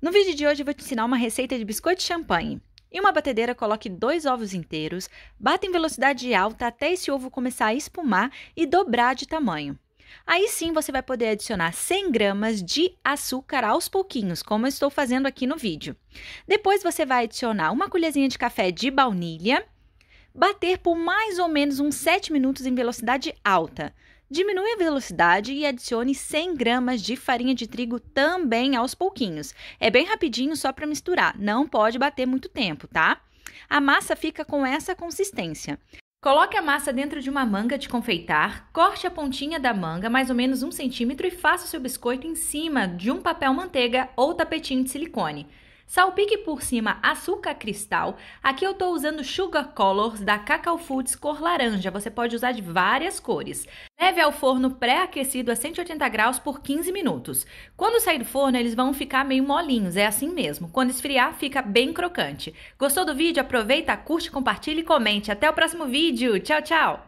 No vídeo de hoje eu vou te ensinar uma receita de biscoito de champanhe. Em uma batedeira, coloque dois ovos inteiros, bata em velocidade alta até esse ovo começar a espumar e dobrar de tamanho. Aí sim você vai poder adicionar 100 gramas de açúcar aos pouquinhos, como eu estou fazendo aqui no vídeo. Depois você vai adicionar uma colherzinha de café de baunilha, bater por mais ou menos uns 7 minutos em velocidade alta. Diminui a velocidade e adicione 100 gramas de farinha de trigo também aos pouquinhos. É bem rapidinho só para misturar, não pode bater muito tempo, tá? A massa fica com essa consistência. Coloque a massa dentro de uma manga de confeitar, corte a pontinha da manga mais ou menos um centímetro e faça o seu biscoito em cima de um papel manteiga ou tapetinho de silicone. Salpique por cima açúcar cristal. Aqui eu estou usando Sugar Colors da Cacau Foods cor laranja. Você pode usar de várias cores. Leve ao forno pré-aquecido a 180 graus por 15 minutos. Quando sair do forno, eles vão ficar meio molinhos, é assim mesmo. Quando esfriar, fica bem crocante. Gostou do vídeo? Aproveita, curte, compartilha e comente. Até o próximo vídeo. Tchau, tchau!